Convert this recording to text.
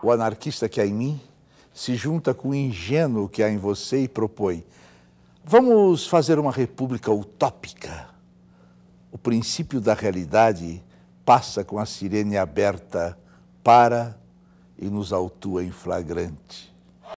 O anarquista que há em mim se junta com o ingênuo que há em você e propõe: vamos fazer uma república utópica. O princípio da realidade passa com a sirene aberta, para e nos autua em flagrante.